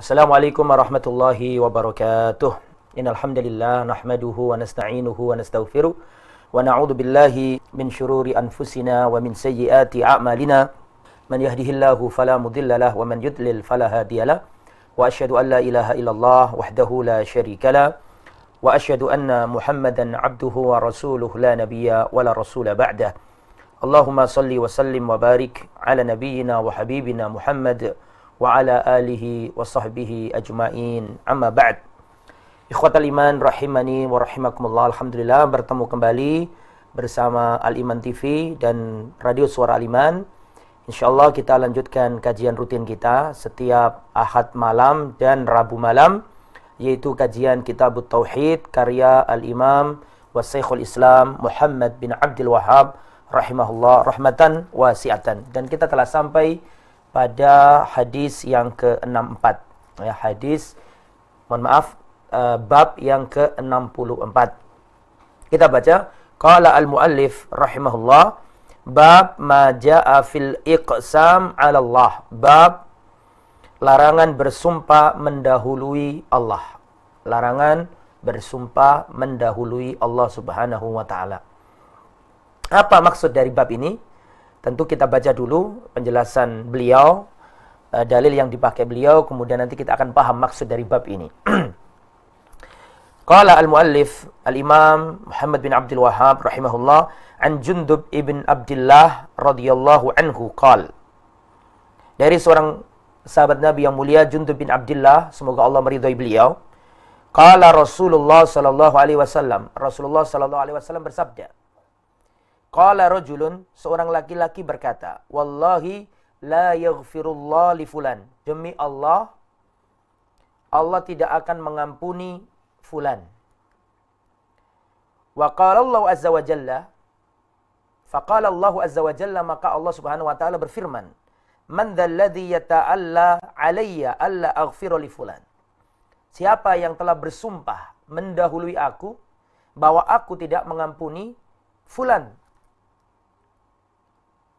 السلام عليكم ورحمة الله وبركاته إن الحمد لله نحمده ونستعينه ونستغفره ونعوذ بالله من شرور أنفسنا ومن سيئات أعمالنا من يهده الله فلا مضل له ومن يضلل فلا هادي له وأشهد أن لا إله إلا الله وحده لا شريك له وأشهد أن محمدا عبده ورسوله لا نبي ولا رسول بعده اللهم صل وسلم وبارك على نبينا وحبيبنا محمد wa ala alihi wa sahbihi ajmain. Amma ba'd. Ikhwatal iman rahimani wa rahimakumullah. Alhamdulillah bertemu kembali bersama Al Iman TV dan Radio Suara Al Iman. Insyaallah kita lanjutkan kajian rutin kita setiap Ahad malam dan Rabu malam yaitu kajian Kitab Tauhid karya Al-Imam wa Syekhul Islam Muhammad bin Abdul Wahab rahimahullah rahmatan wasiatan dan kita telah sampai pada hadis yang ke-64. Ya, hadis mohon maaf uh, bab yang ke-64. Kita baca qala al-muallif rahimahullah bab ma jaa fil iqsam 'ala Allah. Bab larangan bersumpah mendahului Allah. Larangan bersumpah mendahului Allah Subhanahu wa taala. Apa maksud dari bab ini? Tentu kita baca dulu penjelasan beliau, eh, dalil yang dipakai beliau, kemudian nanti kita akan paham maksud dari bab ini. Qala al-muallif al-imam Muhammad bin Abdul Wahab rahimahullah an Jundub ibn Abdullah radhiyallahu anhu qal Dari seorang sahabat Nabi yang mulia Jundub bin Abdullah semoga Allah meridhai beliau Qala Rasulullah sallallahu alaihi wasallam Rasulullah sallallahu alaihi wasallam bersabda Qala rajulun, seorang laki-laki berkata, Wallahi la yaghfirullah li fulan. Demi Allah, Allah tidak akan mengampuni fulan. Wa qala Allah azza wa jalla, faqala Allah azza wa jalla, maka Allah subhanahu wa ta'ala berfirman, Man dhalladhi yata'alla alayya alla aghfiru li fulan. Siapa yang telah bersumpah mendahului aku bahwa aku tidak mengampuni fulan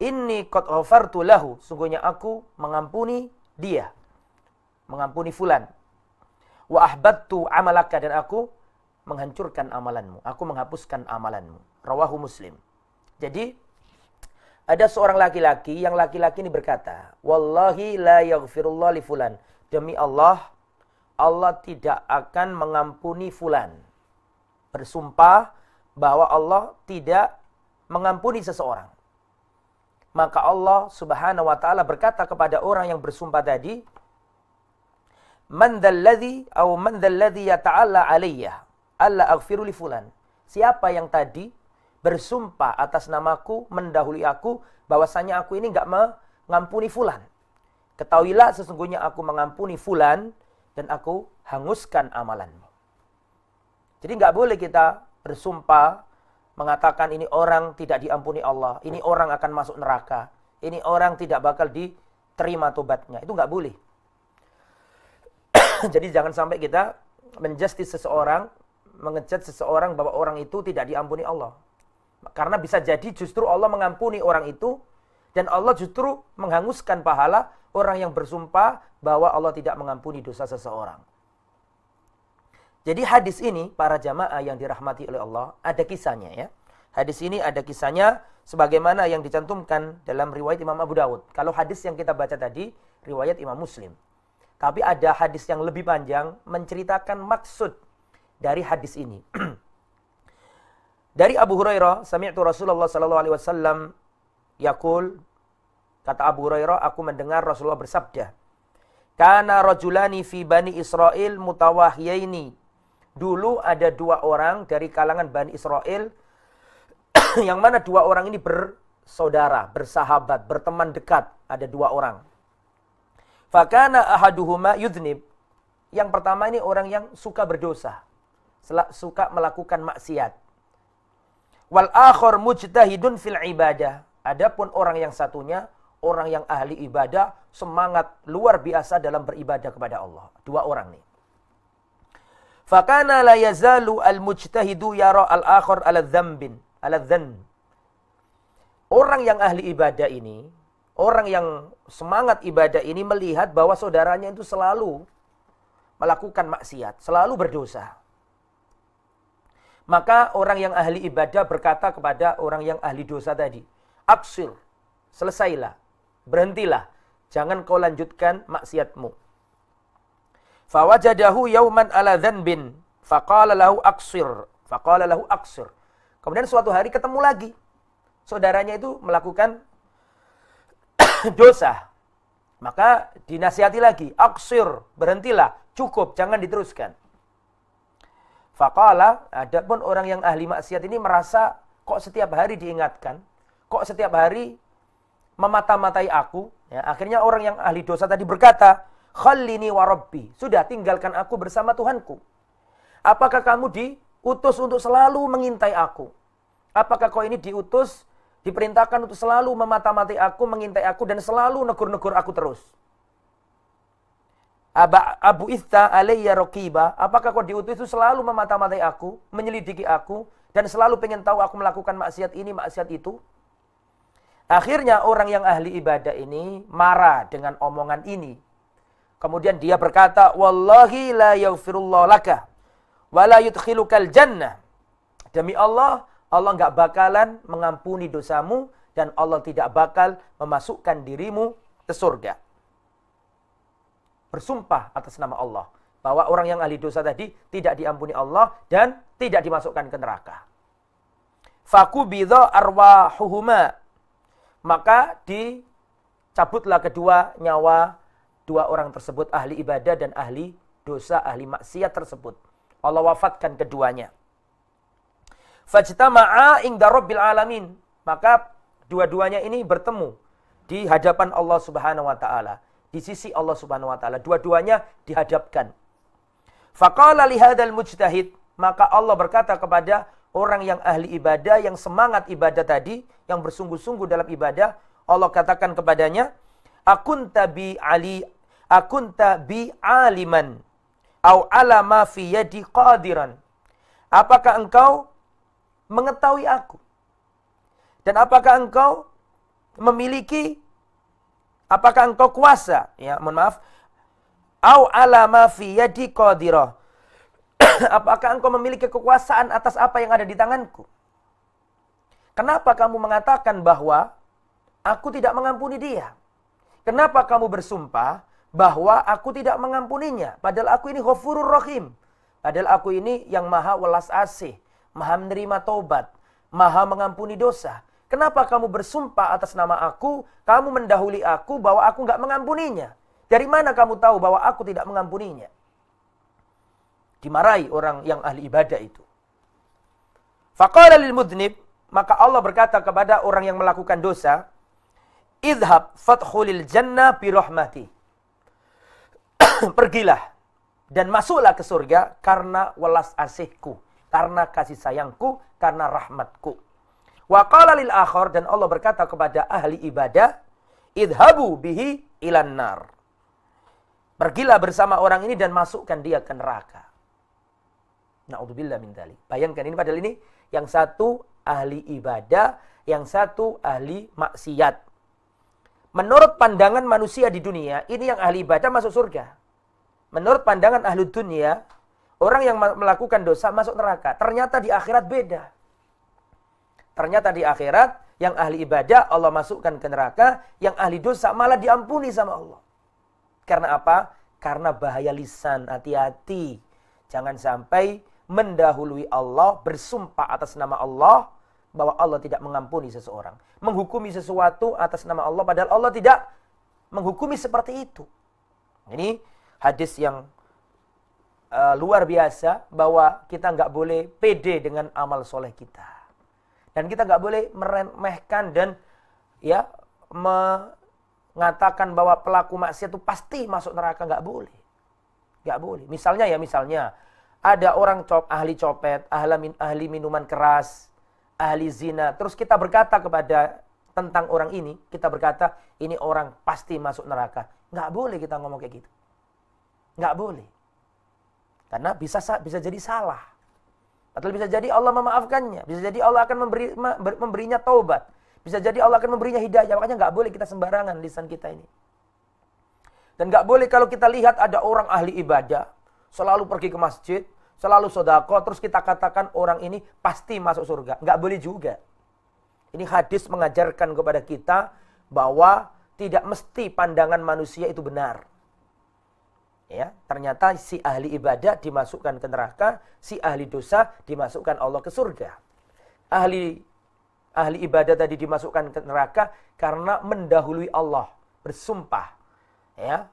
Inni qad ghafartu lahu. Sungguhnya aku mengampuni dia. Mengampuni fulan. Wa ahbattu amalaka. Dan aku menghancurkan amalanmu. Aku menghapuskan amalanmu. Rawahu muslim. Jadi, ada seorang laki-laki yang laki-laki ini berkata, Wallahi la yaghfirullah li fulan. Demi Allah, Allah tidak akan mengampuni fulan. Bersumpah bahwa Allah tidak mengampuni seseorang. Maka Allah Subhanahu wa taala berkata kepada orang yang bersumpah tadi, "Man dzalladzi aw man dzalladzi yata'alla alayya alla aghfiru li fulan." Siapa yang tadi bersumpah atas namaku mendahului aku bahwasanya aku ini enggak mengampuni fulan. Ketahuilah sesungguhnya aku mengampuni fulan dan aku hanguskan amalanmu. Jadi enggak boleh kita bersumpah mengatakan ini orang tidak diampuni Allah, ini orang akan masuk neraka, ini orang tidak bakal diterima tobatnya. Itu nggak boleh. Jadi jangan sampai kita menjustis seseorang, mengejat seseorang bahwa orang itu tidak diampuni Allah. Karena bisa jadi justru Allah mengampuni orang itu dan Allah justru menghanguskan pahala orang yang bersumpah bahwa Allah tidak mengampuni dosa seseorang. Jadi hadis ini para jamaah yang dirahmati oleh Allah ada kisahnya ya. Hadis ini ada kisahnya sebagaimana yang dicantumkan dalam riwayat Imam Abu Dawud. Kalau hadis yang kita baca tadi riwayat Imam Muslim. Tapi ada hadis yang lebih panjang menceritakan maksud dari hadis ini. dari Abu Hurairah, sami'tu Rasulullah sallallahu alaihi wasallam yaqul kata Abu Hurairah aku mendengar Rasulullah bersabda karena rajulani fi Bani Israel mutawahiyaini Dulu ada dua orang dari kalangan Bani Israel yang mana dua orang ini bersaudara, bersahabat, berteman dekat. Ada dua orang. Fakana ahaduhuma yudnib. Yang pertama ini orang yang suka berdosa. Suka melakukan maksiat. Wal akhor mujtahidun fil ibadah. Adapun orang yang satunya, orang yang ahli ibadah, semangat luar biasa dalam beribadah kepada Allah. Dua orang nih. Fakana la yazalu al-mujtahidu yara al-akhar ala dzambin, ala dzan. Orang yang ahli ibadah ini, orang yang semangat ibadah ini melihat bahwa saudaranya itu selalu melakukan maksiat, selalu berdosa. Maka orang yang ahli ibadah berkata kepada orang yang ahli dosa tadi, "Aksil, selesailah, berhentilah, jangan kau lanjutkan maksiatmu." Fawajadahu yauman ala dhanbin. Faqala lahu aksir. Faqala lahu aksir. Kemudian suatu hari ketemu lagi. Saudaranya itu melakukan dosa. Maka dinasihati lagi. Aksir. Berhentilah. Cukup. Jangan diteruskan. Faqala. Adapun orang yang ahli maksiat ini merasa kok setiap hari diingatkan. Kok setiap hari memata-matai aku. Ya, akhirnya orang yang ahli dosa tadi berkata, khallini wa rabbi. Sudah tinggalkan aku bersama Tuhanku. Apakah kamu diutus untuk selalu mengintai aku? Apakah kau ini diutus, diperintahkan untuk selalu memata-mati aku, mengintai aku, dan selalu negur-negur aku terus? Aba, Abu Ista alaiya rokiba, apakah kau diutus itu selalu memata mati aku, menyelidiki aku, dan selalu pengen tahu aku melakukan maksiat ini, maksiat itu? Akhirnya orang yang ahli ibadah ini marah dengan omongan ini. Kemudian dia berkata, Wallahi la yaghfirullah laka. Wa la yudkhilukal jannah. Demi Allah, Allah nggak bakalan mengampuni dosamu. Dan Allah tidak bakal memasukkan dirimu ke surga. Bersumpah atas nama Allah. Bahwa orang yang ahli dosa tadi tidak diampuni Allah dan tidak dimasukkan ke neraka. Fakubidho arwahuhuma. Maka dicabutlah kedua nyawa dua orang tersebut ahli ibadah dan ahli dosa, ahli maksiat tersebut. Allah wafatkan keduanya. Fajtama'a ingda rabbil alamin. Maka dua-duanya ini bertemu di hadapan Allah Subhanahu wa taala. Di sisi Allah Subhanahu wa taala, dua-duanya dihadapkan. Faqala li mujtahid, maka Allah berkata kepada orang yang ahli ibadah, yang semangat ibadah tadi, yang bersungguh-sungguh dalam ibadah, Allah katakan kepadanya, akunta bi ali akunta bi aliman au ala ma fi yadi qadiran apakah engkau mengetahui aku dan apakah engkau memiliki apakah engkau kuasa ya mohon maaf au ala ma fi yadi qadirah apakah engkau memiliki kekuasaan atas apa yang ada di tanganku kenapa kamu mengatakan bahwa aku tidak mengampuni dia Kenapa kamu bersumpah bahwa aku tidak mengampuninya? Padahal aku ini hofurur Rohim, Padahal aku ini yang maha welas asih, maha menerima Tobat, maha mengampuni dosa. Kenapa kamu bersumpah atas nama aku, kamu mendahului aku bahwa aku nggak mengampuninya? Dari mana kamu tahu bahwa aku tidak mengampuninya? Dimarahi orang yang ahli ibadah itu. Fakala lil mudnib, maka Allah berkata kepada orang yang melakukan dosa, idhab fathulil jannah birohmati. Pergilah dan masuklah ke surga karena welas asihku, karena kasih sayangku, karena rahmatku. Wa qala lil akhar dan Allah berkata kepada ahli ibadah, idhabu bihi ilan nar. Pergilah bersama orang ini dan masukkan dia ke neraka. Na'udzubillah min dhali. Bayangkan ini padahal ini yang satu ahli ibadah, yang satu ahli maksiat menurut pandangan manusia di dunia, ini yang ahli ibadah masuk surga. Menurut pandangan ahli dunia, orang yang melakukan dosa masuk neraka. Ternyata di akhirat beda. Ternyata di akhirat, yang ahli ibadah Allah masukkan ke neraka, yang ahli dosa malah diampuni sama Allah. Karena apa? Karena bahaya lisan, hati-hati. Jangan sampai mendahului Allah, bersumpah atas nama Allah, bahwa Allah tidak mengampuni seseorang. Menghukumi sesuatu atas nama Allah padahal Allah tidak menghukumi seperti itu. Ini hadis yang uh, luar biasa bahwa kita nggak boleh pede dengan amal soleh kita. Dan kita nggak boleh meremehkan dan ya mengatakan bahwa pelaku maksiat itu pasti masuk neraka nggak boleh. Nggak boleh. Misalnya ya misalnya ada orang cop, ahli copet, ahli, min, ahli minuman keras, ahli zina. Terus kita berkata kepada tentang orang ini, kita berkata ini orang pasti masuk neraka. Nggak boleh kita ngomong kayak gitu. Nggak boleh. Karena bisa bisa jadi salah. Atau bisa jadi Allah memaafkannya. Bisa jadi Allah akan memberi, memberinya taubat. Bisa jadi Allah akan memberinya hidayah. Makanya nggak boleh kita sembarangan lisan kita ini. Dan nggak boleh kalau kita lihat ada orang ahli ibadah. Selalu pergi ke masjid selalu sodako, terus kita katakan orang ini pasti masuk surga. Nggak boleh juga. Ini hadis mengajarkan kepada kita bahwa tidak mesti pandangan manusia itu benar. Ya, ternyata si ahli ibadah dimasukkan ke neraka, si ahli dosa dimasukkan Allah ke surga. Ahli ahli ibadah tadi dimasukkan ke neraka karena mendahului Allah, bersumpah. Ya,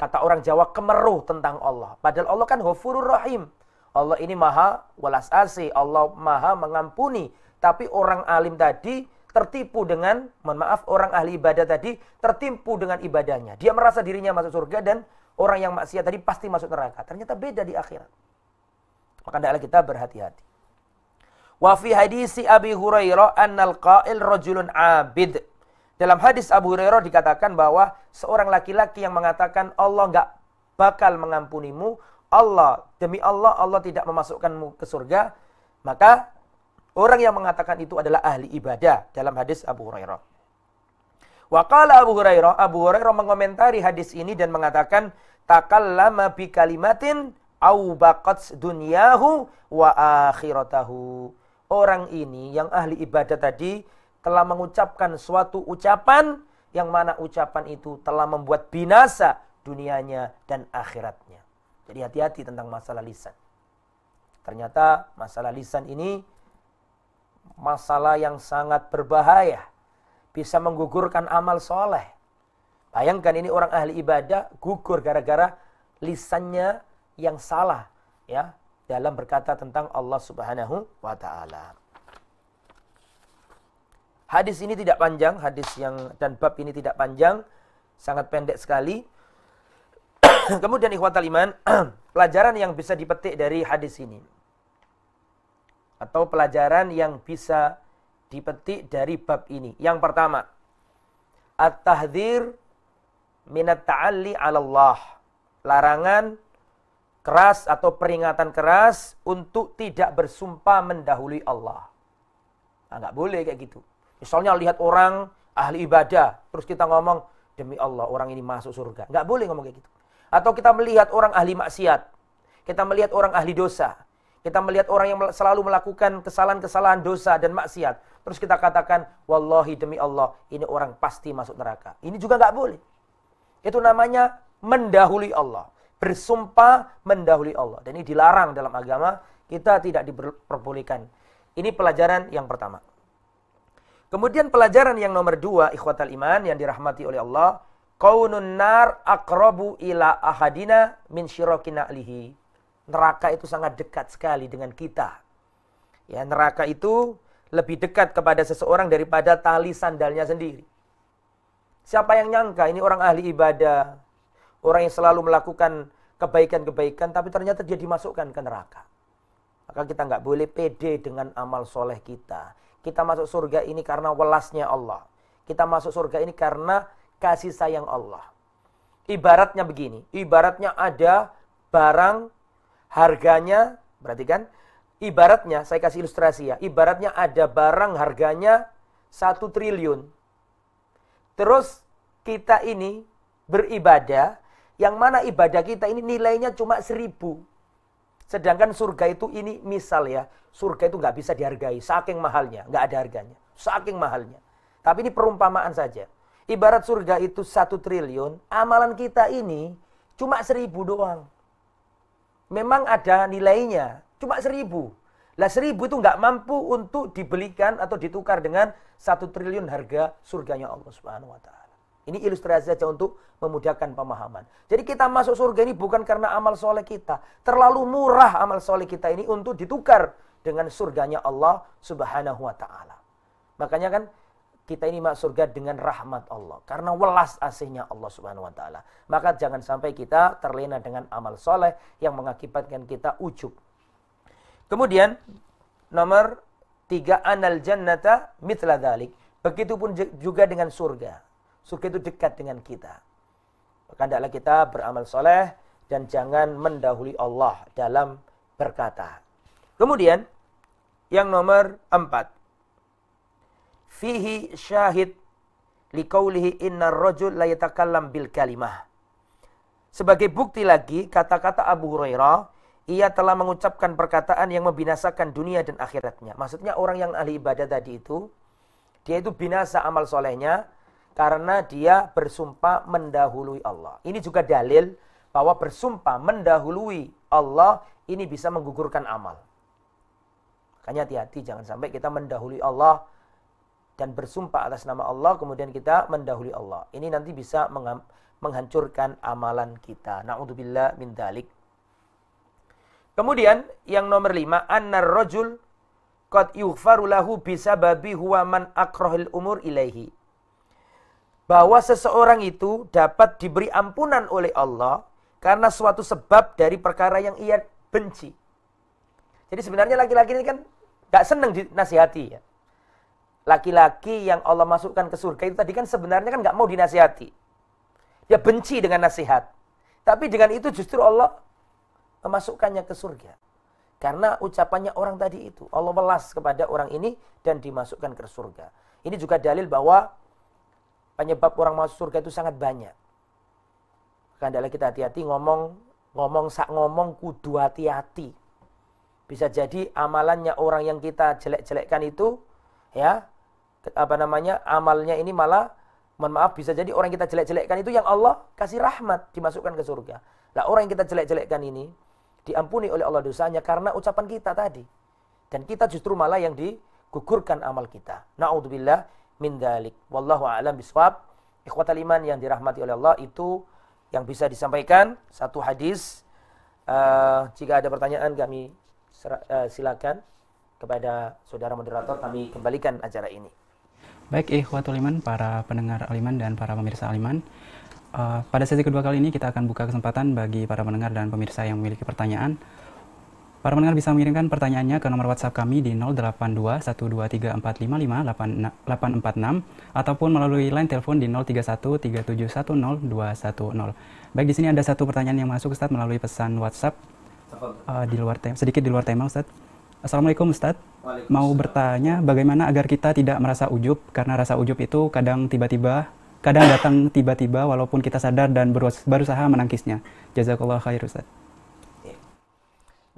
Kata orang Jawa kemeruh tentang Allah. Padahal Allah kan hufurur Rahim. Allah ini maha welas asih, Allah maha mengampuni. Tapi orang alim tadi tertipu dengan, mohon maaf, orang ahli ibadah tadi tertipu dengan ibadahnya. Dia merasa dirinya masuk surga dan orang yang maksiat tadi pasti masuk neraka. Ternyata beda di akhirat. Maka hendaklah kita berhati-hati. Wa fi hadisi Abi Hurairah annal qail rajulun abid. Dalam hadis Abu Hurairah dikatakan bahwa seorang laki-laki yang mengatakan Allah nggak bakal mengampunimu, Allah demi Allah Allah tidak memasukkanmu ke surga, maka orang yang mengatakan itu adalah ahli ibadah dalam hadis Abu Hurairah. Wakala Abu Hurairah, Abu Hurairah mengomentari hadis ini dan mengatakan takallama bi kalimatin au baqats dunyahu wa akhiratahu. Orang ini yang ahli ibadah tadi telah mengucapkan suatu ucapan yang mana ucapan itu telah membuat binasa dunianya dan akhiratnya. Jadi hati-hati tentang masalah lisan. Ternyata masalah lisan ini masalah yang sangat berbahaya. Bisa menggugurkan amal soleh. Bayangkan ini orang ahli ibadah gugur gara-gara lisannya yang salah ya dalam berkata tentang Allah Subhanahu wa taala. Hadis ini tidak panjang, hadis yang dan bab ini tidak panjang, sangat pendek sekali. Kemudian ikhwatal iman, pelajaran yang bisa dipetik dari hadis ini. Atau pelajaran yang bisa dipetik dari bab ini. Yang pertama, at-tahdzir minat ta'alli 'ala Allah. Larangan keras atau peringatan keras untuk tidak bersumpah mendahului Allah. Nah, nggak boleh kayak gitu. Misalnya lihat orang ahli ibadah, terus kita ngomong, demi Allah orang ini masuk surga. Nggak boleh ngomong kayak gitu. Atau kita melihat orang ahli maksiat, kita melihat orang ahli dosa, kita melihat orang yang selalu melakukan kesalahan-kesalahan dosa dan maksiat. Terus kita katakan, wallahi demi Allah, ini orang pasti masuk neraka. Ini juga nggak boleh. Itu namanya mendahului Allah. Bersumpah mendahului Allah. Dan ini dilarang dalam agama, kita tidak diperbolehkan. Ini pelajaran yang pertama. Kemudian pelajaran yang nomor dua, ikhwatal iman yang dirahmati oleh Allah. Kaunun nar akrabu ila ahadina min syirokina alihi. Neraka itu sangat dekat sekali dengan kita. Ya, neraka itu lebih dekat kepada seseorang daripada tali sandalnya sendiri. Siapa yang nyangka ini orang ahli ibadah, orang yang selalu melakukan kebaikan-kebaikan, tapi ternyata dia dimasukkan ke neraka. Maka kita nggak boleh pede dengan amal soleh kita kita masuk surga ini karena welasnya Allah. Kita masuk surga ini karena kasih sayang Allah. Ibaratnya begini, ibaratnya ada barang harganya, berarti kan? Ibaratnya, saya kasih ilustrasi ya, ibaratnya ada barang harganya 1 triliun. Terus kita ini beribadah, yang mana ibadah kita ini nilainya cuma seribu. Sedangkan surga itu ini misal ya, surga itu nggak bisa dihargai, saking mahalnya, nggak ada harganya, saking mahalnya. Tapi ini perumpamaan saja. Ibarat surga itu satu triliun, amalan kita ini cuma seribu doang. Memang ada nilainya, cuma seribu. Lah seribu itu nggak mampu untuk dibelikan atau ditukar dengan satu triliun harga surganya Allah Subhanahu Wa Taala. Ini ilustrasi saja untuk memudahkan pemahaman. Jadi kita masuk surga ini bukan karena amal soleh kita. Terlalu murah amal soleh kita ini untuk ditukar dengan surganya Allah subhanahu wa ta'ala. Makanya kan kita ini masuk surga dengan rahmat Allah. Karena welas asihnya Allah subhanahu wa ta'ala. Maka jangan sampai kita terlena dengan amal soleh yang mengakibatkan kita ujub. Kemudian nomor tiga anal jannata mitla dhalik. Begitupun juga dengan surga. Surga itu dekat dengan kita. Maka hendaklah kita beramal soleh dan jangan mendahului Allah dalam berkata. Kemudian yang nomor empat. Fihi syahid liqaulihi inna rajul la bil kalimah. Sebagai bukti lagi kata-kata Abu Hurairah ia telah mengucapkan perkataan yang membinasakan dunia dan akhiratnya. Maksudnya orang yang ahli ibadah tadi itu, dia itu binasa amal solehnya, karena dia bersumpah mendahului Allah. Ini juga dalil bahwa bersumpah mendahului Allah ini bisa menggugurkan amal. Makanya hati-hati jangan sampai kita mendahului Allah dan bersumpah atas nama Allah kemudian kita mendahului Allah. Ini nanti bisa menghancurkan amalan kita. Na'udzubillah min dalik. Kemudian yang nomor lima, annar rojul qad yughfaru lahu bisababi huwa man akrohil umur ilaihi bahwa seseorang itu dapat diberi ampunan oleh Allah karena suatu sebab dari perkara yang ia benci. Jadi sebenarnya laki-laki ini kan gak seneng dinasihati ya. Laki-laki yang Allah masukkan ke surga itu tadi kan sebenarnya kan gak mau dinasihati. Dia benci dengan nasihat. Tapi dengan itu justru Allah memasukkannya ke surga. Karena ucapannya orang tadi itu. Allah melas kepada orang ini dan dimasukkan ke surga. Ini juga dalil bahwa penyebab orang masuk surga itu sangat banyak. Maka adalah kita hati-hati ngomong, ngomong sak ngomong kudu hati-hati. Bisa jadi amalannya orang yang kita jelek-jelekkan itu, ya, apa namanya, amalnya ini malah, mohon maaf, bisa jadi orang yang kita jelek-jelekkan itu yang Allah kasih rahmat, dimasukkan ke surga. Lah orang yang kita jelek-jelekkan ini, diampuni oleh Allah dosanya karena ucapan kita tadi. Dan kita justru malah yang digugurkan amal kita. Na'udzubillah min dalik. Wallahu a'lam biswab. Ikhwatul iman yang dirahmati oleh Allah itu yang bisa disampaikan satu hadis. Uh, jika ada pertanyaan kami uh, silakan kepada saudara moderator kami kembalikan acara ini. Baik ikhwatul iman, para pendengar aliman dan para pemirsa aliman. Uh, pada sesi kedua kali ini kita akan buka kesempatan bagi para pendengar dan pemirsa yang memiliki pertanyaan Para pendengar bisa mengirimkan pertanyaannya ke nomor WhatsApp kami di 082123455846 ataupun melalui line telepon di 0313710210. Baik, di sini ada satu pertanyaan yang masuk Ustaz melalui pesan WhatsApp uh, di luar tema, sedikit di luar tema Ustaz. Assalamualaikum Ustaz. Mau bertanya bagaimana agar kita tidak merasa ujub karena rasa ujub itu kadang tiba-tiba kadang datang tiba-tiba walaupun kita sadar dan berusaha menangkisnya. Jazakallah khair Ustaz.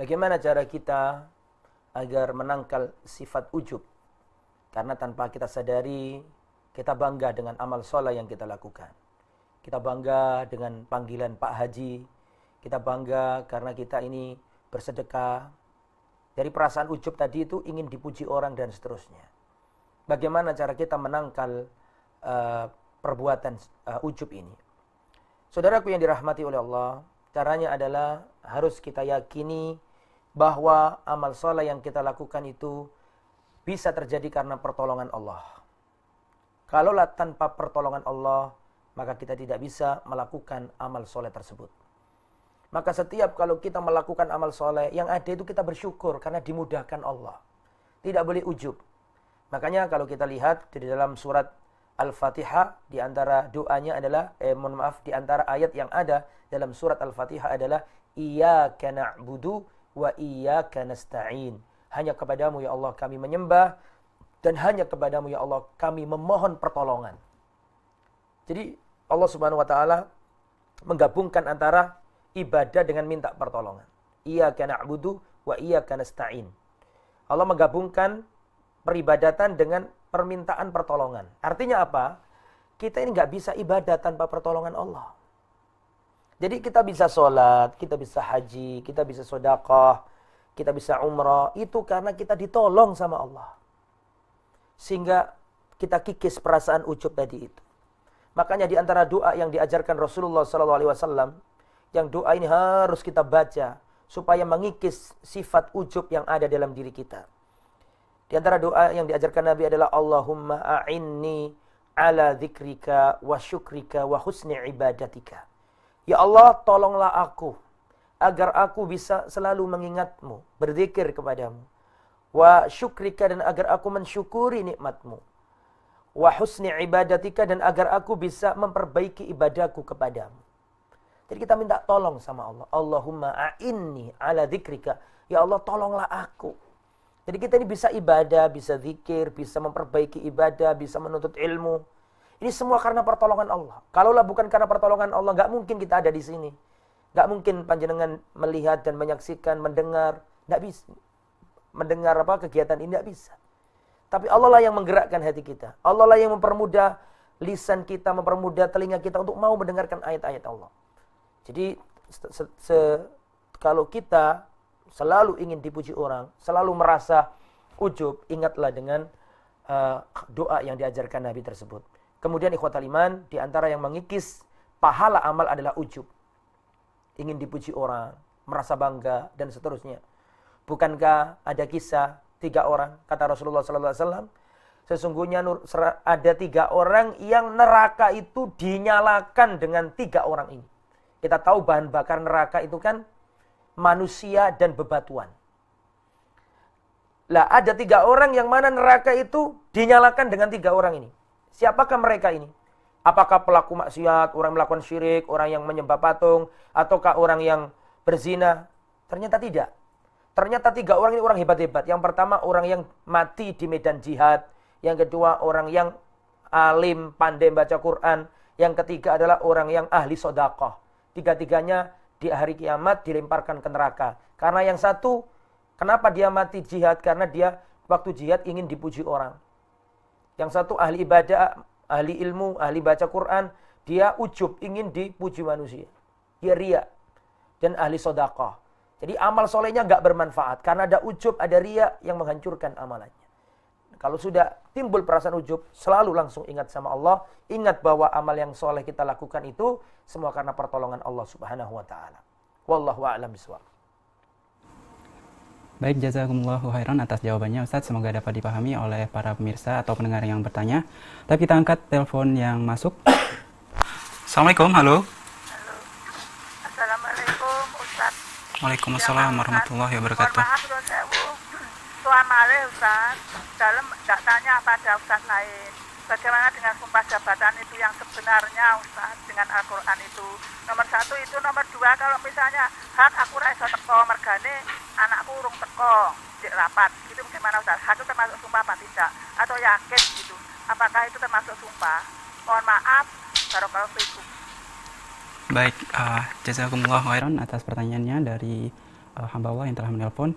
Bagaimana cara kita agar menangkal sifat ujub? Karena tanpa kita sadari, kita bangga dengan amal sholat yang kita lakukan. Kita bangga dengan panggilan Pak Haji. Kita bangga karena kita ini bersedekah. Dari perasaan ujub tadi itu ingin dipuji orang dan seterusnya. Bagaimana cara kita menangkal uh, perbuatan uh, ujub ini? Saudaraku yang dirahmati oleh Allah, caranya adalah harus kita yakini bahwa amal soleh yang kita lakukan itu bisa terjadi karena pertolongan Allah. Kalaulah tanpa pertolongan Allah, maka kita tidak bisa melakukan amal soleh tersebut. Maka setiap kalau kita melakukan amal soleh, yang ada itu kita bersyukur karena dimudahkan Allah. Tidak boleh ujub. Makanya kalau kita lihat di dalam surat Al-Fatihah di antara doanya adalah eh mohon maaf di antara ayat yang ada dalam surat Al-Fatihah adalah kena na'budu wa iyyaka nasta'in. Hanya kepadamu ya Allah kami menyembah dan hanya kepadamu ya Allah kami memohon pertolongan. Jadi Allah Subhanahu wa taala menggabungkan antara ibadah dengan minta pertolongan. Iyyaka na'budu wa iyyaka nasta'in. Allah menggabungkan peribadatan dengan permintaan pertolongan. Artinya apa? Kita ini nggak bisa ibadah tanpa pertolongan Allah. Jadi kita bisa sholat, kita bisa haji, kita bisa sodakah, kita bisa umrah. Itu karena kita ditolong sama Allah. Sehingga kita kikis perasaan ujub tadi itu. Makanya di antara doa yang diajarkan Rasulullah SAW, yang doa ini harus kita baca supaya mengikis sifat ujub yang ada dalam diri kita. Di antara doa yang diajarkan Nabi adalah Allahumma a'inni ala dzikrika wa syukrika wa husni ibadatika. Ya Allah, tolonglah aku agar aku bisa selalu mengingatmu, berzikir kepadamu. Wa syukrika dan agar aku mensyukuri nikmatmu. Wa husni ibadatika dan agar aku bisa memperbaiki ibadahku kepadamu. Jadi kita minta tolong sama Allah. Allahumma a'inni ala dzikrika. Ya Allah tolonglah aku. Jadi kita ini bisa ibadah, bisa zikir, bisa memperbaiki ibadah, bisa menuntut ilmu. Ini semua karena pertolongan Allah. Kalaulah bukan karena pertolongan Allah, nggak mungkin kita ada di sini. Nggak mungkin panjenengan melihat dan menyaksikan, mendengar, nggak bisa. Mendengar apa kegiatan ini nggak bisa. Tapi Allah lah yang menggerakkan hati kita. Allah lah yang mempermudah lisan kita, mempermudah telinga kita untuk mau mendengarkan ayat-ayat Allah. Jadi se se kalau kita selalu ingin dipuji orang, selalu merasa ujub, ingatlah dengan uh, doa yang diajarkan Nabi tersebut. Kemudian ikhwat aliman, di antara yang mengikis pahala amal adalah ujub. Ingin dipuji orang, merasa bangga, dan seterusnya. Bukankah ada kisah tiga orang, kata Rasulullah SAW, sesungguhnya ada tiga orang yang neraka itu dinyalakan dengan tiga orang ini. Kita tahu bahan bakar neraka itu kan manusia dan bebatuan. Lah ada tiga orang yang mana neraka itu dinyalakan dengan tiga orang ini. Siapakah mereka ini? Apakah pelaku maksiat, orang melakukan syirik, orang yang menyembah patung, ataukah orang yang berzina? Ternyata tidak. Ternyata tiga orang ini orang hebat-hebat. Yang pertama orang yang mati di medan jihad. Yang kedua orang yang alim, pandai baca Quran. Yang ketiga adalah orang yang ahli sodakoh. Tiga-tiganya di hari kiamat dilemparkan ke neraka. Karena yang satu, kenapa dia mati jihad? Karena dia waktu jihad ingin dipuji orang. Yang satu ahli ibadah, ahli ilmu, ahli baca Quran. Dia ujub, ingin dipuji manusia. Dia ria. Dan ahli sodakoh. Jadi amal solehnya nggak bermanfaat. Karena ada ujub, ada ria yang menghancurkan amalannya. Kalau sudah timbul perasaan ujub, selalu langsung ingat sama Allah. Ingat bahwa amal yang soleh kita lakukan itu semua karena pertolongan Allah subhanahu wa ta'ala. Wallahu a'lam bishawab. Baik, jazakumullah khairan atas jawabannya Ustadz. Semoga dapat dipahami oleh para pemirsa atau pendengar yang bertanya. Tapi kita angkat telepon yang masuk. Assalamualaikum, halo. Assalamualaikum Ustadz. Waalaikumsalam ya, warahmatullahi wabarakatuh. Selamat malam Ustaz. Dalam tanya pada Ustaz lain bagaimana dengan sumpah jabatan itu yang sebenarnya Ustaz dengan Al-Quran itu nomor satu itu nomor dua kalau misalnya hak aku rasa teko mergane anakku urung teko cek rapat itu bagaimana Ustaz hak itu termasuk sumpah apa tidak atau yakin gitu apakah itu termasuk sumpah mohon maaf kalau itu baik uh, jazakumullah khairan atas pertanyaannya dari uh, hamba Allah yang telah menelpon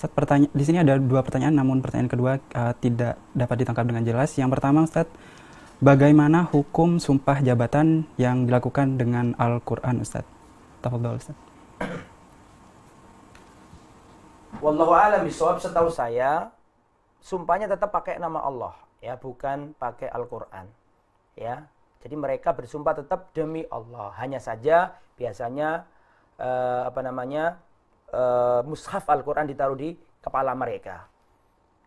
Ustaz, pertanyaan di sini ada dua pertanyaan namun pertanyaan kedua uh, tidak dapat ditangkap dengan jelas. Yang pertama Ustaz, bagaimana hukum sumpah jabatan yang dilakukan dengan Al-Qur'an Ustaz? Tafadol, Ustaz. Wallahu alam bisawab setahu saya sumpahnya tetap pakai nama Allah ya, bukan pakai Al-Qur'an. Ya. Jadi mereka bersumpah tetap demi Allah. Hanya saja biasanya eh, apa namanya? uh, mushaf Al-Quran ditaruh di kepala mereka.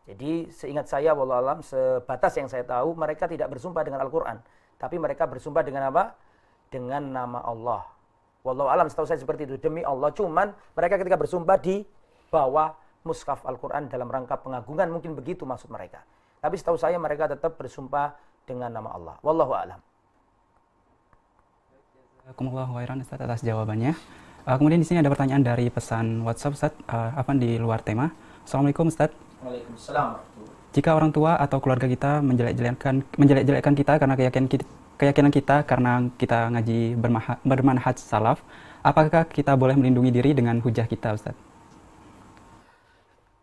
Jadi seingat saya, walau alam, sebatas yang saya tahu, mereka tidak bersumpah dengan Al-Quran. Tapi mereka bersumpah dengan apa? Dengan nama Allah. Walau alam, setahu saya seperti itu. Demi Allah. Cuman mereka ketika bersumpah di bawah mushaf Al-Quran dalam rangka pengagungan. Mungkin begitu maksud mereka. Tapi setahu saya mereka tetap bersumpah dengan nama Allah. Wallahu alam. Jazakumullah khairan atas jawabannya. Uh, kemudian di sini ada pertanyaan dari pesan WhatsApp Ustaz, uh, eh, apa di luar tema. Assalamualaikum Ustaz. Waalaikumsalam. Jika orang tua atau keluarga kita menjelek-jelekkan menjelek-jelekkan kita karena keyakinan kita, keyakinan kita karena kita ngaji bermanhaj salaf, apakah kita boleh melindungi diri dengan hujah kita Ustaz?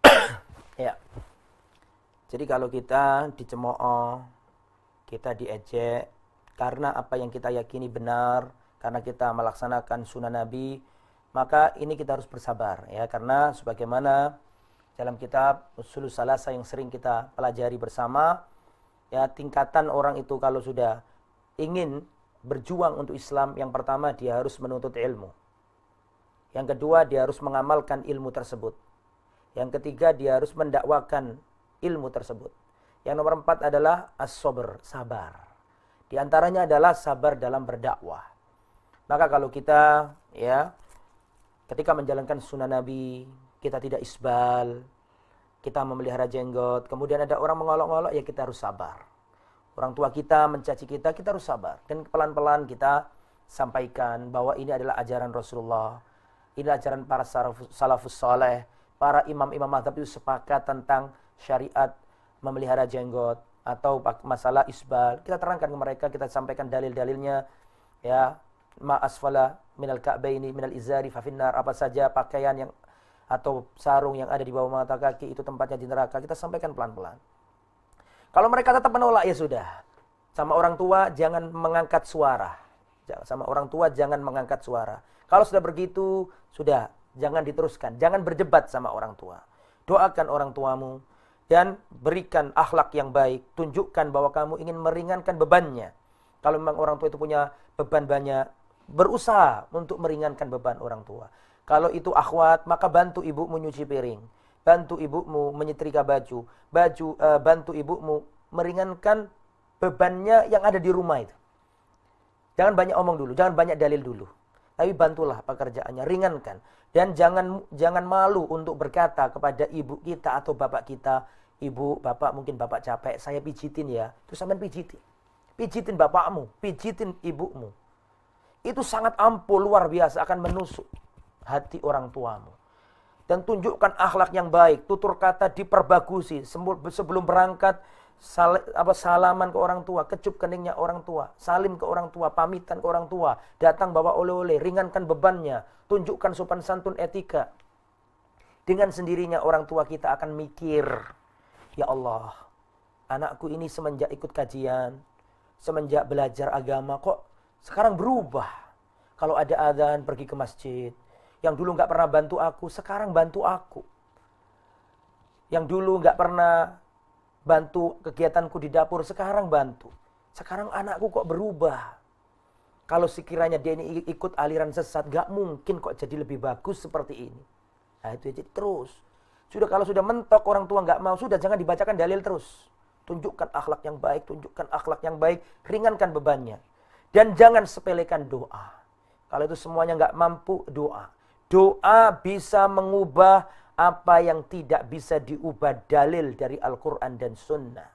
ya. Jadi kalau kita dicemooh, kita diejek karena apa yang kita yakini benar, karena kita melaksanakan sunnah Nabi, maka ini kita harus bersabar ya karena sebagaimana dalam kitab Usul Salasa yang sering kita pelajari bersama ya tingkatan orang itu kalau sudah ingin berjuang untuk Islam yang pertama dia harus menuntut ilmu. Yang kedua dia harus mengamalkan ilmu tersebut. Yang ketiga dia harus mendakwakan ilmu tersebut. Yang nomor empat adalah as sabar. Di antaranya adalah sabar dalam berdakwah. Maka kalau kita ya ketika menjalankan sunnah Nabi, kita tidak isbal, kita memelihara jenggot, kemudian ada orang mengolok-olok ya kita harus sabar. Orang tua kita mencaci kita, kita harus sabar dan pelan-pelan kita sampaikan bahwa ini adalah ajaran Rasulullah. Ini ajaran para salafus saleh, para imam-imam mazhab itu sepakat tentang syariat memelihara jenggot atau masalah isbal. Kita terangkan ke mereka, kita sampaikan dalil-dalilnya ya ma asfala minal ka'baini minal izari finnar apa saja pakaian yang atau sarung yang ada di bawah mata kaki itu tempatnya di neraka kita sampaikan pelan-pelan kalau mereka tetap menolak ya sudah sama orang tua jangan mengangkat suara sama orang tua jangan mengangkat suara kalau sudah begitu sudah jangan diteruskan jangan berdebat sama orang tua doakan orang tuamu dan berikan akhlak yang baik tunjukkan bahwa kamu ingin meringankan bebannya kalau memang orang tua itu punya beban banyak berusaha untuk meringankan beban orang tua. Kalau itu akhwat, maka bantu ibu menyuci piring, bantu ibumu menyetrika baju, baju uh, bantu ibumu meringankan bebannya yang ada di rumah itu. Jangan banyak omong dulu, jangan banyak dalil dulu. Tapi bantulah pekerjaannya, ringankan. Dan jangan jangan malu untuk berkata kepada ibu kita atau bapak kita, ibu, bapak, mungkin bapak capek, saya pijitin ya. Terus sampean pijitin. Pijitin bapakmu, pijitin ibumu itu sangat ampuh luar biasa akan menusuk hati orang tuamu. Dan tunjukkan akhlak yang baik, tutur kata diperbagusi sebelum berangkat sal apa salaman ke orang tua, kecup keningnya orang tua, salim ke orang tua, pamitan ke orang tua, datang bawa oleh-oleh, ringankan bebannya, tunjukkan sopan santun etika. Dengan sendirinya orang tua kita akan mikir, ya Allah, anakku ini semenjak ikut kajian, semenjak belajar agama kok sekarang berubah. Kalau ada adzan pergi ke masjid, yang dulu nggak pernah bantu aku, sekarang bantu aku. Yang dulu nggak pernah bantu kegiatanku di dapur, sekarang bantu. Sekarang anakku kok berubah. Kalau sekiranya dia ini ikut aliran sesat, nggak mungkin kok jadi lebih bagus seperti ini. Nah itu jadi terus. Sudah kalau sudah mentok orang tua nggak mau, sudah jangan dibacakan dalil terus. Tunjukkan akhlak yang baik, tunjukkan akhlak yang baik, ringankan bebannya. Dan jangan sepelekan doa. Kalau itu semuanya nggak mampu, doa. Doa bisa mengubah apa yang tidak bisa diubah dalil dari Al-Quran dan Sunnah.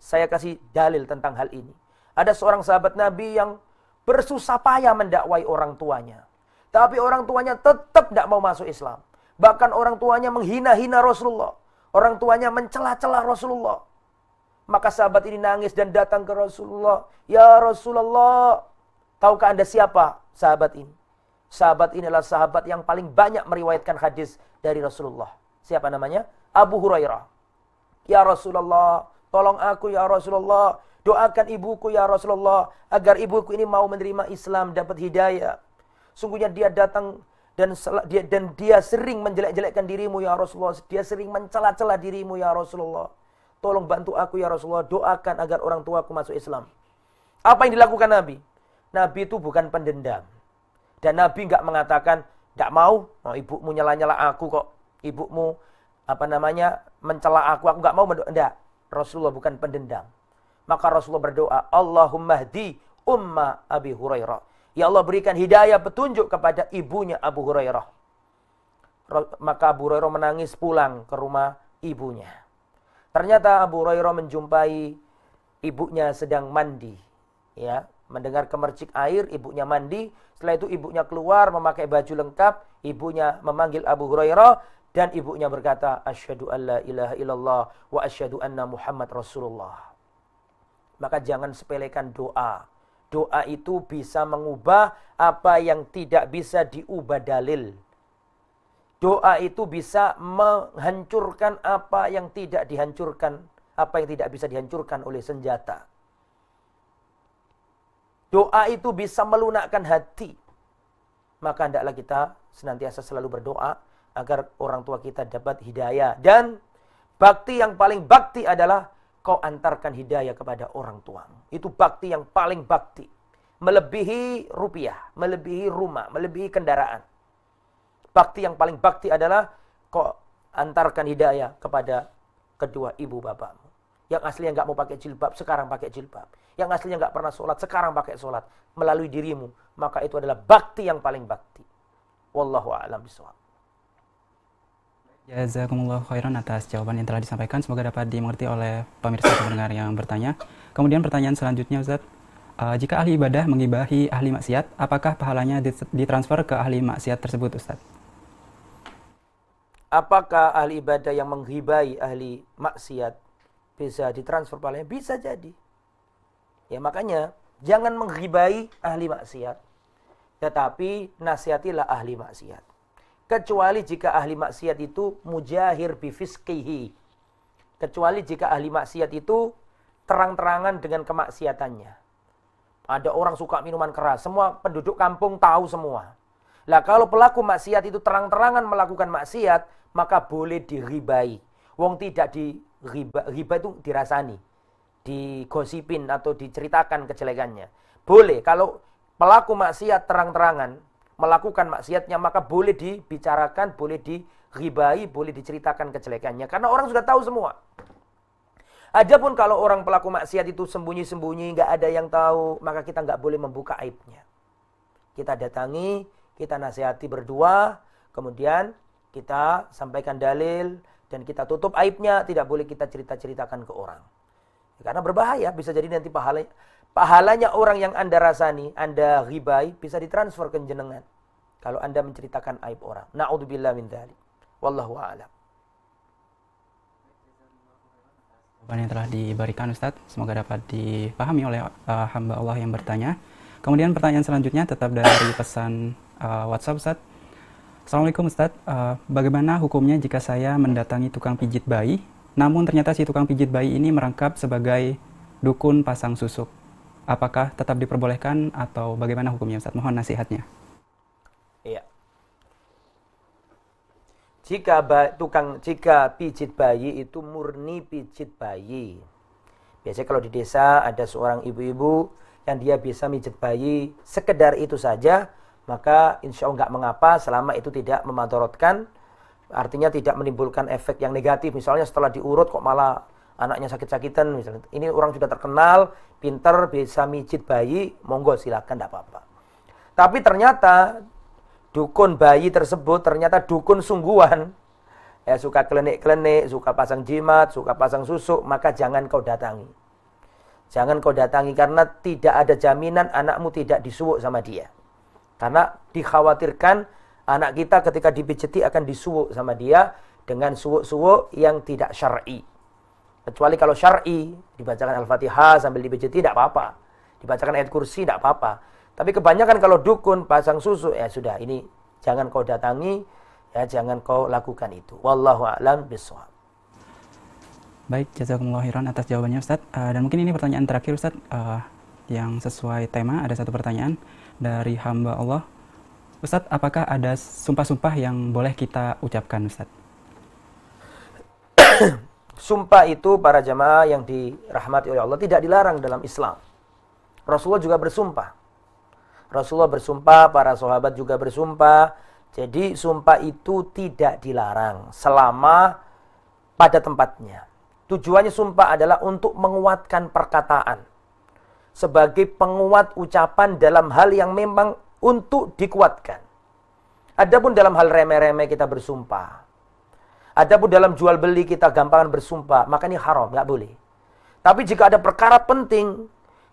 Saya kasih dalil tentang hal ini. Ada seorang sahabat Nabi yang bersusah payah mendakwai orang tuanya. Tapi orang tuanya tetap tidak mau masuk Islam. Bahkan orang tuanya menghina-hina Rasulullah. Orang tuanya mencela-cela Rasulullah. Maka sahabat ini nangis dan datang ke Rasulullah. Ya Rasulullah, tahukah anda siapa sahabat ini? Sahabat inilah sahabat yang paling banyak meriwayatkan hadis dari Rasulullah. Siapa namanya? Abu Hurairah. Ya Rasulullah, tolong aku ya Rasulullah. Doakan ibuku ya Rasulullah. Agar ibuku ini mau menerima Islam, dapat hidayah. Sungguhnya dia datang dan dia, dan dia sering menjelek-jelekkan dirimu ya Rasulullah. Dia sering mencela-cela dirimu ya Rasulullah. Tolong bantu aku ya Rasulullah, doakan agar orang tua tuaku masuk Islam. Apa yang dilakukan Nabi? Nabi itu bukan pendendam. Dan Nabi nggak mengatakan, nggak mau, oh, ibumu nyala-nyala aku kok. Ibumu apa namanya mencela aku, aku nggak mau. Enggak. Rasulullah bukan pendendam. Maka Rasulullah berdoa, Allahumma di umma Abi Hurairah. Ya Allah berikan hidayah petunjuk kepada ibunya Abu Hurairah. Maka Abu Hurairah menangis pulang ke rumah ibunya. Ternyata Abu Hurairah menjumpai ibunya sedang mandi. Ya, mendengar kemercik air, ibunya mandi. Setelah itu ibunya keluar memakai baju lengkap. Ibunya memanggil Abu Hurairah dan ibunya berkata, Asyhadu an la ilaha illallah wa asyhadu anna Muhammad Rasulullah. Maka jangan sepelekan doa. Doa itu bisa mengubah apa yang tidak bisa diubah dalil. Doa itu bisa menghancurkan apa yang tidak dihancurkan, apa yang tidak bisa dihancurkan oleh senjata. Doa itu bisa melunakkan hati. Maka hendaklah kita senantiasa selalu berdoa agar orang tua kita dapat hidayah. Dan bakti yang paling bakti adalah kau antarkan hidayah kepada orang tua. Itu bakti yang paling bakti. Melebihi rupiah, melebihi rumah, melebihi kendaraan. Bakti yang paling bakti adalah kok antarkan hidayah kepada kedua ibu bapakmu. Yang aslinya nggak mau pakai jilbab, sekarang pakai jilbab. Yang aslinya nggak pernah sholat, sekarang pakai sholat. Melalui dirimu, maka itu adalah bakti yang paling bakti. Wallahu a'lam bishawab. Jazakumullah khairan atas jawaban yang telah disampaikan. Semoga dapat dimengerti oleh pemirsa pendengar yang bertanya. Kemudian pertanyaan selanjutnya Ustaz. Uh, jika ahli ibadah mengibahi ahli maksiat, apakah pahalanya ditransfer ke ahli maksiat tersebut ustadz Apakah ahli ibadah yang menghibai ahli maksiat bisa ditransfer pahalanya? Bisa jadi. Ya makanya jangan menghibai ahli maksiat. Tetapi nasihatilah ahli maksiat. Kecuali jika ahli maksiat itu mujahir bifiskihi. Kecuali jika ahli maksiat itu terang-terangan dengan kemaksiatannya. Ada orang suka minuman keras, semua penduduk kampung tahu semua. Lah kalau pelaku maksiat itu terang-terangan melakukan maksiat, maka boleh diribai. Wong tidak di riba, riba itu dirasani, digosipin atau diceritakan kejelekannya. Boleh kalau pelaku maksiat terang-terangan melakukan maksiatnya maka boleh dibicarakan, boleh diribai, boleh diceritakan kejelekannya karena orang sudah tahu semua. Adapun kalau orang pelaku maksiat itu sembunyi-sembunyi, nggak ada yang tahu, maka kita nggak boleh membuka aibnya. Kita datangi, kita nasihati berdua, kemudian kita sampaikan dalil dan kita tutup aibnya, tidak boleh kita cerita-ceritakan ke orang. Ya, karena berbahaya, bisa jadi nanti pahalanya, pahalanya orang yang Anda rasani, Anda ribai, bisa ditransfer ke jenengan. Kalau Anda menceritakan aib orang. Na'udzubillah min dhalik. Wallahu a'lam. Jawaban yang telah diberikan Ustadz, semoga dapat dipahami oleh uh, hamba Allah yang bertanya. Kemudian pertanyaan selanjutnya tetap dari pesan uh, WhatsApp Ustadz. Assalamualaikum Ustadz, uh, eh, bagaimana hukumnya jika saya mendatangi tukang pijit bayi, namun ternyata si tukang pijit bayi ini merangkap sebagai dukun pasang susuk? Apakah tetap diperbolehkan atau bagaimana hukumnya Ustadz? Mohon nasihatnya. Iya. Jika ba tukang jika pijit bayi itu murni pijit bayi. Biasanya kalau di desa ada seorang ibu-ibu yang dia bisa mijit bayi, sekedar itu saja maka insya Allah nggak mengapa selama itu tidak memadorotkan, artinya tidak menimbulkan efek yang negatif. Misalnya setelah diurut kok malah anaknya sakit-sakitan misalnya. Ini orang sudah terkenal, pinter, bisa mijit bayi, monggo silakan tidak apa-apa. Tapi ternyata dukun bayi tersebut ternyata dukun sungguhan. Ya, suka klenik-klenik, suka pasang jimat, suka pasang susuk, maka jangan kau datangi. Jangan kau datangi karena tidak ada jaminan anakmu tidak disuwuk sama dia. Karena dikhawatirkan anak kita ketika dipijeti akan disuwuk sama dia dengan suwuk-suwuk yang tidak syar'i. Kecuali kalau syar'i dibacakan Al-Fatihah sambil dipijeti tidak apa-apa. Dibacakan ayat kursi tidak apa-apa. Tapi kebanyakan kalau dukun pasang susu ya sudah ini jangan kau datangi ya jangan kau lakukan itu. Wallahu a'lam bishawab. Baik, jazakumullah khairan atas jawabannya Ustaz. Uh, dan mungkin ini pertanyaan terakhir Ustaz uh, yang sesuai tema ada satu pertanyaan dari hamba Allah. Ustadz, apakah ada sumpah-sumpah yang boleh kita ucapkan, Ustadz? Sumpah itu para jamaah yang dirahmati oleh Allah tidak dilarang dalam Islam. Rasulullah juga bersumpah. Rasulullah bersumpah, para sahabat juga bersumpah. Jadi sumpah itu tidak dilarang selama pada tempatnya. Tujuannya sumpah adalah untuk menguatkan perkataan sebagai penguat ucapan dalam hal yang memang untuk dikuatkan. Adapun dalam hal remeh-remeh kita bersumpah. Adapun dalam jual beli kita gampangan bersumpah, maka ini haram, nggak boleh. Tapi jika ada perkara penting,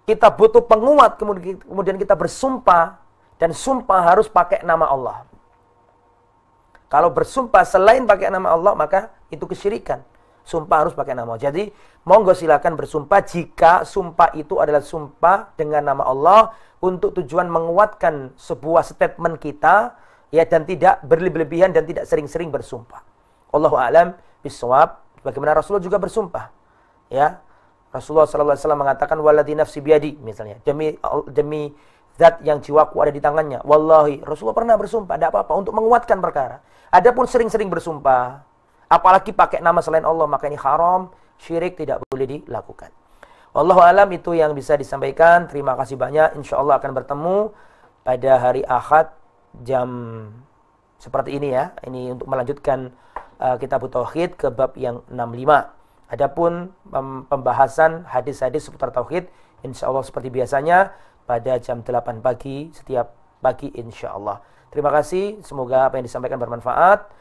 kita butuh penguat, kemudian kita bersumpah, dan sumpah harus pakai nama Allah. Kalau bersumpah selain pakai nama Allah, maka itu kesyirikan. Sumpah harus pakai nama Jadi, monggo silakan bersumpah jika sumpah itu adalah sumpah dengan nama Allah untuk tujuan menguatkan sebuah statement kita ya dan tidak berlebihan dan tidak sering-sering bersumpah. Allahu alam bisawab. Bagaimana Rasulullah juga bersumpah. Ya. Rasulullah sallallahu alaihi wasallam mengatakan waladhi nafsi biadi misalnya. Demi demi zat yang jiwaku ada di tangannya. Wallahi, Rasulullah pernah bersumpah, tidak apa-apa untuk menguatkan perkara. Adapun sering-sering bersumpah, Apalagi pakai nama selain Allah, maka ini haram, syirik tidak boleh dilakukan. Wallahu alam itu yang bisa disampaikan. Terima kasih banyak. Insya Allah akan bertemu pada hari Ahad jam seperti ini ya. Ini untuk melanjutkan uh, kitab tauhid ke bab yang 65. Adapun pembahasan hadis-hadis seputar tauhid insya Allah seperti biasanya pada jam 8 pagi setiap pagi insya Allah. Terima kasih, semoga apa yang disampaikan bermanfaat.